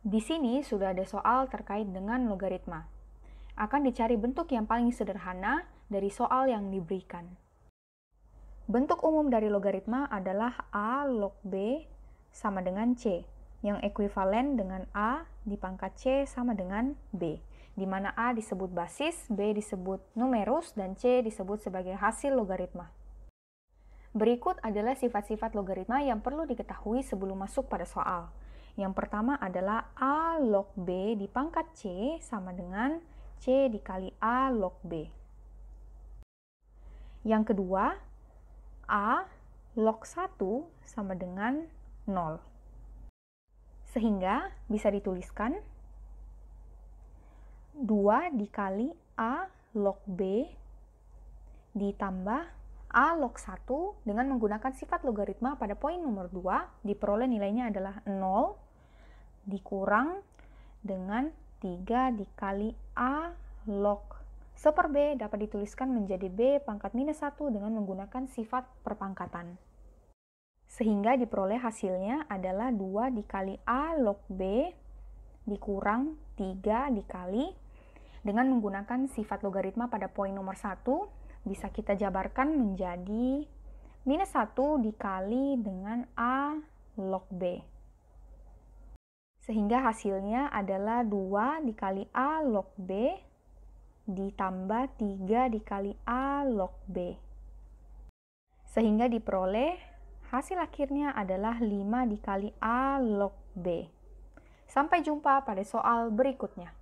Di sini sudah ada soal terkait dengan logaritma. Akan dicari bentuk yang paling sederhana dari soal yang diberikan. Bentuk umum dari logaritma adalah A log B sama dengan C, yang ekuivalen dengan A dipangkat C sama dengan B, di mana A disebut basis, B disebut numerus, dan C disebut sebagai hasil logaritma. Berikut adalah sifat-sifat logaritma yang perlu diketahui sebelum masuk pada soal. Yang pertama adalah A log B di pangkat C sama dengan C dikali A log B. Yang kedua, A log 1 sama dengan 0. Sehingga bisa dituliskan 2 dikali A log B ditambah A log 1 dengan menggunakan sifat logaritma pada poin nomor 2 diperoleh nilainya adalah 0 dikurang dengan 3 dikali A log seper B dapat dituliskan menjadi B pangkat minus 1 dengan menggunakan sifat perpangkatan. Sehingga diperoleh hasilnya adalah 2 dikali A log B dikurang 3 dikali dengan menggunakan sifat logaritma pada poin nomor 1 bisa kita jabarkan menjadi minus 1 dikali dengan A log B. Sehingga hasilnya adalah 2 dikali A log B ditambah 3 dikali A log B. Sehingga diperoleh hasil akhirnya adalah 5 dikali A log B. Sampai jumpa pada soal berikutnya.